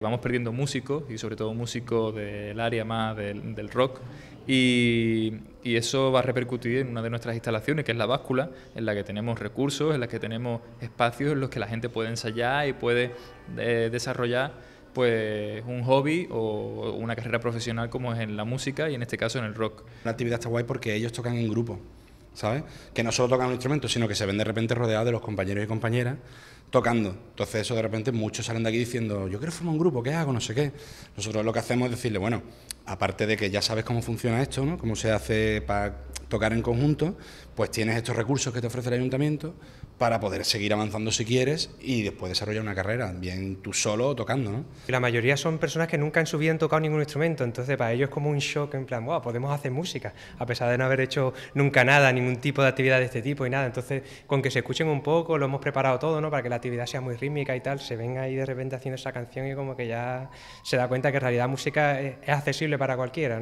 Vamos perdiendo músicos y sobre todo músicos del área más del, rock y, eso va a repercutir en una de nuestras instalaciones que es la báscula, en la que tenemos recursos, en la que tenemos espacios en los que la gente puede ensayar y puede eh, desarrollar pues un hobby o una carrera profesional como es en la música y en este caso en el rock. La actividad está guay porque ellos tocan en grupo, ¿sabes? Que no solo tocan un instrumento, sino que se ven de repente rodeados de los compañeros y compañeras tocando. Entonces eso de repente muchos salen de aquí diciendo, yo quiero formar un grupo, ¿qué hago? No sé qué. Nosotros lo que hacemos es decirle, bueno, aparte de que ya sabes cómo funciona esto, ¿no? Cómo se hace para tocar en conjunto, pues tienes estos recursos que te ofrece el ayuntamiento para poder seguir avanzando si quieres y después desarrollar una carrera, bien tú solo o tocando. ¿no? La mayoría son personas que nunca en su vida han tocado ningún instrumento, entonces para ellos es como un shock en plan, wow, podemos hacer música, a pesar de no haber hecho nunca nada, ningún tipo de actividad de este tipo y nada. Entonces, con que se escuchen un poco, lo hemos preparado todo, ¿no? Para que la actividad sea muy rítmica y tal, se ven ahí de repente haciendo esa canción y como que ya se da cuenta que en realidad música es accesible para cualquiera.